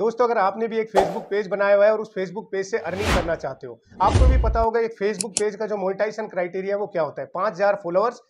दोस्तों अगर आपने भी एक फेसबुक पेज बनाया हुआ है और उस फेसबुक पेज से अर्निंग करना चाहते हो आपको भी पता होगा एक फेसबुक पेज का जो मोनिटाइजेशन क्राइटेरिया है वो क्या होता है पांच हज़ार फॉलोअर्स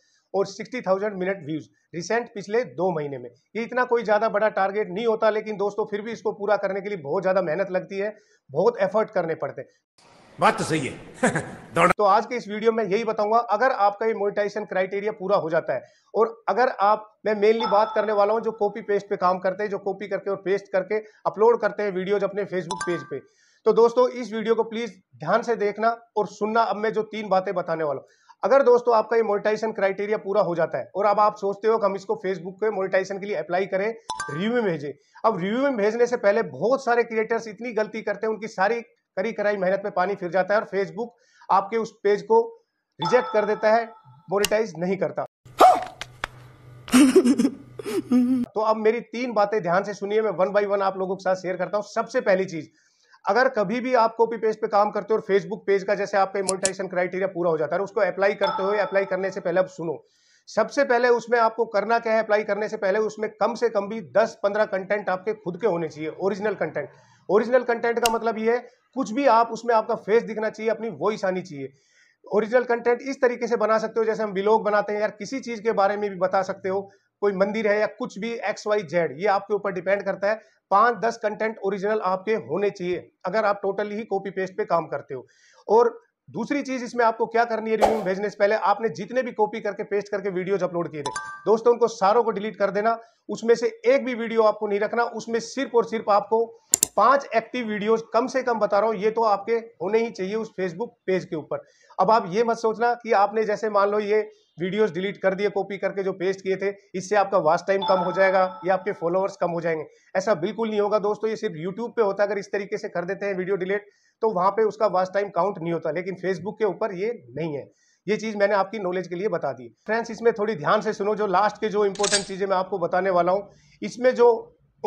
और 60,000 मिनट व्यूज रिसेंट पिछले दो महीने में ये इतना कोई ज़्यादा बड़ा टारगेट नहीं होता लेकिन दोस्तों फिर भी इसको पूरा करने के लिए बहुत ज़्यादा मेहनत लगती है बहुत एफर्ट करने पड़ते हैं बात तो सही है तो आज के इस वीडियो में यही बताऊंगा अगर आपका ये मोनिटाइजेशन क्राइटेरिया पूरा हो जाता है और अगर आप मैं मेनली बात करने वाला हूं जो कॉपी पेस्ट पे काम करते हैं जो कॉपी करके और पेस्ट करके अपलोड करते हैं वीडियोज अपने फेसबुक पेज पे तो दोस्तों इस वीडियो को प्लीज ध्यान से देखना और सुनना अब मैं जो तीन बातें बताने वाला हूँ अगर दोस्तों आपका ये मोनिटाइजेशन क्राइटेरिया पूरा हो जाता है और अब आप सोचते हो कि हम इसको फेसबुक के मोनिटाइजेशन के लिए अप्लाई करें रिव्यू में भेजें अब रिव्यू में भेजने से पहले बहुत सारे क्रिएटर्स इतनी गलती करते हैं उनकी सारी करी कराई मेहनत में पानी फिर जाता है और फेसबुक आपके उस पेज को रिजेक्ट कर देता है मोनिटाइज नहीं करता तो अब मेरी तीन बातें ध्यान से सुनिए मैं वन बाय वन आप लोगों के साथ शेयर करता हूं सबसे पहली चीज अगर कभी भी आप कॉपी पेज पे काम करते हो और फेसबुक पेज का जैसे आपका मोनिटाइजेशन क्राइटेरिया पूरा हो जाता है उसको अप्लाई करते हो अप्लाई करने से पहले अब सुनो सबसे पहले उसमें आपको करना क्या है अप्लाई करने से पहले उसमें कम से कम भी 10-15 कंटेंट आपके खुद के होने चाहिए ओरिजिनल कंटेंट ओरिजिनल कंटेंट का मतलब ये है कुछ भी आप उसमें आपका फेस दिखना चाहिए अपनी वॉइस आनी चाहिए ओरिजिनल कंटेंट इस तरीके से बना सकते हो जैसे हम विलोग बनाते हैं यार किसी चीज़ के बारे में भी बता सकते हो कोई मंदिर है या कुछ भी एक्स वाई जेड ये आपके ऊपर डिपेंड करता है पांच दस कंटेंट ओरिजिनल आपके होने चाहिए अगर आप टोटली ही कॉपी पेस्ट पे काम करते हो और दूसरी चीज इसमें आपको क्या करनी है रिव्यू भेजने से पहले आपने जितने भी कॉपी करके पेस्ट करके वीडियोज अपलोड किए थे दोस्तों उनको सारों को डिलीट कर देना उसमें से एक भी वीडियो आपको नहीं रखना उसमें सिर्फ और सिर्फ आपको पांच एक्टिव वीडियोस कम से कम बता रहा हूं ये तो आपके होने ही चाहिए उस फेसबुक पेज के ऊपर अब आप ये मत सोचना कि आपने जैसे मान लो ये वीडियोस डिलीट कर दिए कॉपी करके जो पेस्ट किए थे इससे आपका वास्ट टाइम कम हो जाएगा या आपके फॉलोअर्स कम हो जाएंगे ऐसा बिल्कुल नहीं होगा दोस्तों ये सिर्फ यूट्यूब पे होता है अगर इस तरीके से कर देते हैं वीडियो डिलीट तो वहां पे उसका वास्ट टाइम काउंट नहीं होता लेकिन फेसबुक के ऊपर ये नहीं है ये चीज़ मैंने आपकी नॉलेज के लिए बता दी फ्रेंड्स इसमें थोड़ी ध्यान से सुनो जो लास्ट के जो इंपॉर्टेंट चीज़ें मैं आपको बताने वाला हूँ इसमें जो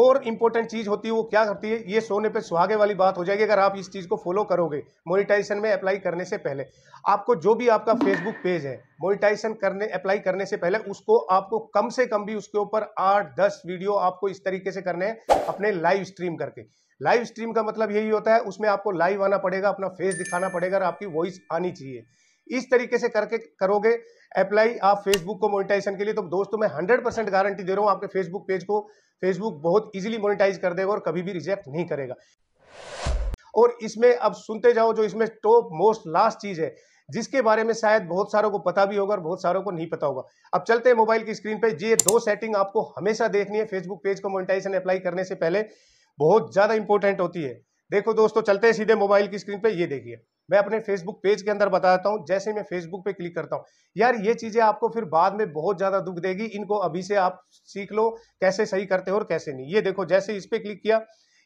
और इंपॉर्टेंट चीज़ होती है वो क्या करती है ये सोने पे सुहागे वाली बात हो जाएगी अगर आप इस चीज़ को फॉलो करोगे मोनिटाइजेशन में अप्लाई करने से पहले आपको जो भी आपका फेसबुक पेज है मोनिटाइजेशन करने अप्लाई करने से पहले उसको आपको कम से कम भी उसके ऊपर आठ दस वीडियो आपको इस तरीके से करने हैं अपने लाइव स्ट्रीम करके लाइव स्ट्रीम का मतलब यही होता है उसमें आपको लाइव आना पड़ेगा अपना फेस दिखाना पड़ेगा और आपकी वॉइस आनी चाहिए इस तरीके से करके करोगे अप्लाई आप फेसबुक को मोनिटाइजेशन के लिए तो दोस्तों मैं हंड्रेड परसेंट गारंटी दे रहा हूँ आपके फेसबुक पेज को फेसबुक बहुत इजीली मोनिटाइज कर देगा और कभी भी रिजेक्ट नहीं करेगा और इसमें अब सुनते जाओ जो इसमें टॉप मोस्ट लास्ट चीज है जिसके बारे में शायद बहुत सारों को पता भी होगा और बहुत सारों को नहीं पता होगा अब चलते हैं मोबाइल की स्क्रीन पे ये दो सेटिंग आपको हमेशा देखनी है फेसबुक पेज को मोनिटाइजेशन अप्लाई करने से पहले बहुत ज़्यादा इंपॉर्टेंट होती है देखो दोस्तों चलते हैं सीधे मोबाइल की स्क्रीन पे ये देखिए मैं अपने फेसबुक पेज के अंदर बताता हूँ जैसे मैं फेसबुक पे क्लिक करता हूँ यार ये चीज़ें आपको फिर बाद में बहुत ज़्यादा दुख देगी इनको अभी से आप सीख लो कैसे सही करते हो और कैसे नहीं ये देखो जैसे इस पर क्लिक किया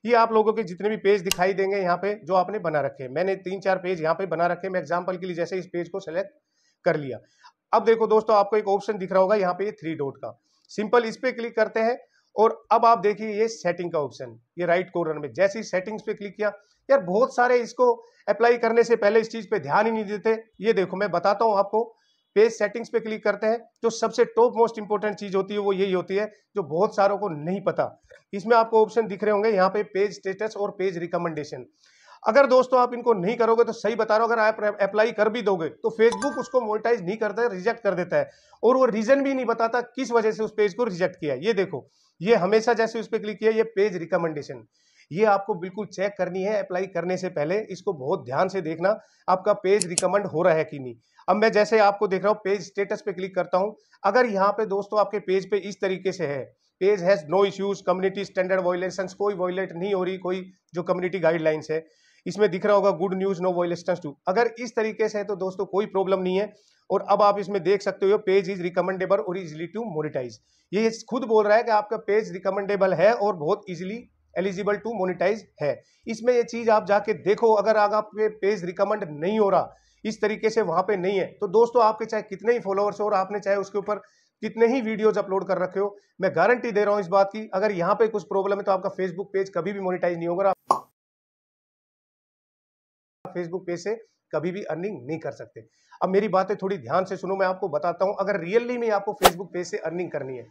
ये आप लोगों के जितने भी पेज दिखाई देंगे यहाँ पे जो आपने बना रखे मैंने तीन चार पेज यहाँ पे बना रखे मैं एग्जाम्पल के लिए जैसे इस पेज को सेलेक्ट कर लिया अब देखो दोस्तों आपको एक ऑप्शन दिख रहा होगा यहाँ पे थ्री डॉट का सिंपल इस पे क्लिक करते हैं और अब आप देखिए ये सेटिंग का ऑप्शन ये राइट कॉर्नर में जैसे ही सेटिंग्स पे क्लिक किया यार बहुत सारे इसको अप्लाई करने से पहले इस चीज़ पे ध्यान ही नहीं देते ये देखो मैं बताता हूँ आपको पेज सेटिंग्स पे क्लिक करते हैं जो सबसे टॉप मोस्ट इंपॉर्टेंट चीज़ होती है वो यही होती है जो बहुत सारों को नहीं पता इसमें आपको ऑप्शन दिख रहे होंगे यहाँ पे पेज स्टेटस और पेज रिकमेंडेशन अगर दोस्तों आप इनको नहीं करोगे तो सही बता रहे हो अगर आप अप्लाई कर भी दोगे तो फेसबुक उसको मोनिटाइज नहीं करता है रिजेक्ट कर देता है और वो रीजन भी नहीं बताता किस वजह से उस पेज को रिजेक्ट किया ये देखो ये हमेशा जैसे उस पर क्लिक किया ये पेज रिकमेंडेशन ये आपको बिल्कुल चेक करनी है अप्लाई करने से पहले इसको बहुत ध्यान से देखना आपका पेज रिकमेंड हो रहा है कि नहीं अब मैं जैसे आपको देख रहा हूँ पेज स्टेटस पे क्लिक करता हूँ अगर यहाँ पे दोस्तों आपके पेज पे इस तरीके से है page has no issues community standard violation कोई वॉयलेट नहीं हो रही कोई जो कम्युनिटी गाइडलाइंस है इसमें दिख रहा होगा good news no violations too अगर इस तरीके से है तो दोस्तों कोई प्रॉब्लम नहीं है और अब आप इसमें देख सकते हो पेज इज रिकमेंडेबल और इजिली टू मोनिटाइज ये खुद बोल रहा है कि आपका पेज रिकमेंडेबल है और बहुत इजिली एलिजिबल टू मोनिटाइज है इसमें ये चीज़ आप जाके देखो अगर आगे आपके पेज रिकमेंड नहीं हो रहा इस तरीके से वहां पे नहीं है तो दोस्तों आपके चाहे कितने ही फॉलोअर्स हो और आपने चाहे उसके ऊपर कितने ही वीडियोज अपलोड कर रखे हो मैं गारंटी दे रहा हूँ इस बात की अगर यहाँ पे कुछ प्रॉब्लम है तो आपका फेसबुक पेज कभी भी मोनिटाइज नहीं होगा फेसबुक पे से कभी भी अर्निंग नहीं कर सकते अब मेरी बातें थोड़ी ध्यान से सुनो मैं आपको बताता हूं अगर रियली में आपको फेसबुक पे से अर्निंग करनी है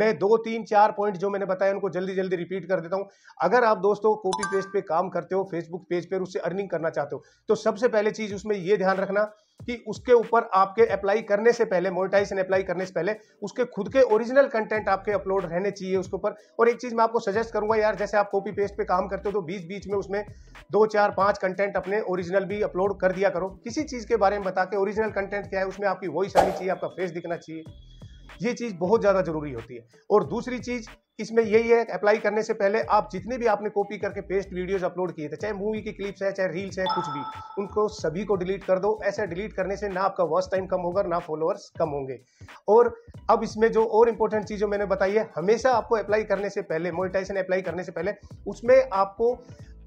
मैं दो तीन चार पॉइंट जो मैंने बताया उनको जल्दी जल्दी रिपीट कर देता हूं अगर आप दोस्तों कॉपी पेस्ट पे काम करते हो फेसबुक पेज पर पे उससे अर्निंग करना चाहते हो तो सबसे पहले चीज़ उसमें यह ध्यान रखना कि उसके ऊपर आपके अप्लाई करने से पहले मोनिटाइजेशन अप्लाई करने से पहले उसके खुद के ओरिजिनल कंटेंट आपके अपलोड रहने चाहिए उसके ऊपर और एक चीज़ मैं आपको सजेस्ट करूंगा यार जैसे आप कॉपी पेस्ट पे काम करते हो तो बीच बीच में उसमें दो चार पाँच कंटेंट अपने ओरिजिनल भी अपलोड कर दिया करो किसी चीज़ के बारे में बता के ओरिजिनल कंटेंट क्या है उसमें आपकी वॉइस आनी चाहिए आपका फेस दिखना चाहिए ये चीज़ बहुत ज़्यादा ज़रूरी होती है और दूसरी चीज़ इसमें यही है अप्लाई करने से पहले आप जितने भी आपने कॉपी करके पेस्ट वीडियोस अपलोड किए थे चाहे मूवी की क्लिप्स है चाहे रील्स है कुछ भी उनको सभी को डिलीट कर दो ऐसे डिलीट करने से ना आपका वॉच टाइम कम होगा ना फॉलोअर्स कम होंगे और अब इसमें जो और इंपॉर्टेंट चीज़ मैंने बताई है हमेशा आपको अप्लाई करने से पहले मोनिटाइजेशन अप्लाई करने से पहले उसमें आपको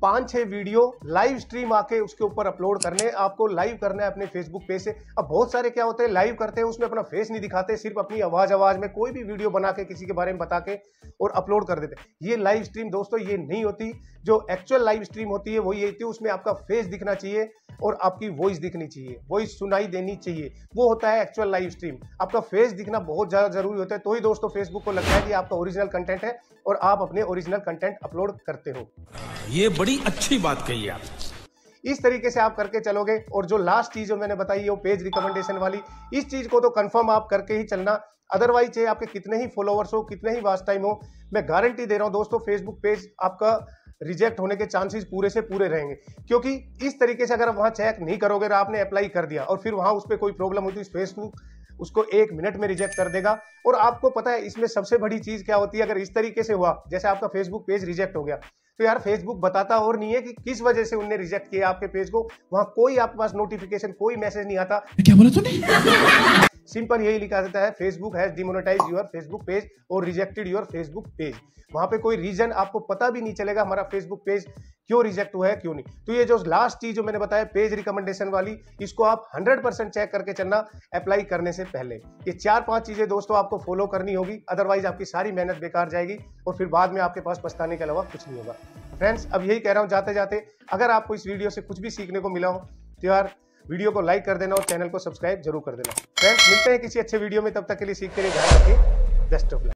पाँच छः वीडियो लाइव स्ट्रीम आके उसके ऊपर अपलोड करने आपको लाइव करना है अपने फेसबुक पेज से अब बहुत सारे क्या होते हैं लाइव करते हैं उसमें अपना फेस नहीं दिखाते सिर्फ अपनी आवाज़ आवाज़ में कोई भी वीडियो बना के किसी के बारे में बता के और अपलोड कर देते ये लाइव स्ट्रीम दोस्तों ये नहीं होती जो एक्चुअल लाइव स्ट्रीम होती है वही होती है उसमें आपका फेस दिखना चाहिए और आपकी वॉइस दिखनी चाहिए वॉइस सुनाई देनी चाहिए वो होता है एक्चुअल लाइव स्ट्रीम आपका फेस दिखना बहुत ज़्यादा जरूरी होता है तो ही दोस्तों फेसबुक को लगता है कि आपका ओरिजिनल कंटेंट है और आप अपने ओरिजिनल कंटेंट अपलोड करते हो ये बड़ी अच्छी बात कही आप इस तरीके से आप करके चलोगे और जो लास्ट चीज़ मैंने बताई है वो पेज रिकमेंडेशन वाली इस चीज़ को तो कंफर्म आप करके ही चलना अदरवाइज चाहे आपके कितने ही फॉलोअर्स हो कितने ही वास्ट टाइम हो मैं गारंटी दे रहा हूँ दोस्तों फेसबुक पेज आपका रिजेक्ट होने के चांसेस पूरे से पूरे रहेंगे क्योंकि इस तरीके से अगर आप वहाँ चेक नहीं करोगे और तो आपने अप्लाई कर दिया और फिर वहाँ उस पर कोई प्रॉब्लम होती है फेसबुक उसको एक मिनट में रिजेक्ट कर देगा और आपको पता है इसमें सबसे बड़ी चीज़ क्या होती है अगर इस तरीके से हुआ जैसे आपका फेसबुक पेज रिजेक्ट हो गया तो यार फेसबुक बताता और नहीं है कि किस वजह से उनने रिजेक्ट किया आपके पेज को वहाँ कोई आपके पास नोटिफिकेशन कोई मैसेज नहीं आता क्या बोला तूने सिंपल यही लिखा जाता है Facebook has demonetize your Facebook page और रिजेक्टेड योर फेसबुक पेज वहां पे कोई रीजन आपको पता भी नहीं चलेगा हमारा फेसबुक पेज क्यों रिजेक्ट हुआ है क्यों नहीं तो ये जो लास्ट चीज जो मैंने बताया पेज रिकमेंडेशन वाली इसको आप 100 परसेंट चेक करके चलना अप्लाई करने से पहले ये चार पांच चीजें दोस्तों आपको फॉलो करनी होगी अदरवाइज आपकी सारी मेहनत बेकार जाएगी और फिर बाद में आपके पास पछताने के अलावा कुछ नहीं होगा फ्रेंड्स अब यही कह रहा हूँ जाते जाते अगर आपको इस वीडियो से कुछ भी सीखने को मिला हो तो यार वीडियो को लाइक कर देना और चैनल को सब्सक्राइब जरूर कर देना फ्रेंड्स मिलते हैं किसी अच्छे वीडियो में तब तक के लिए सीखते रहिए ध्यान रखिए बेस्ट ऑफ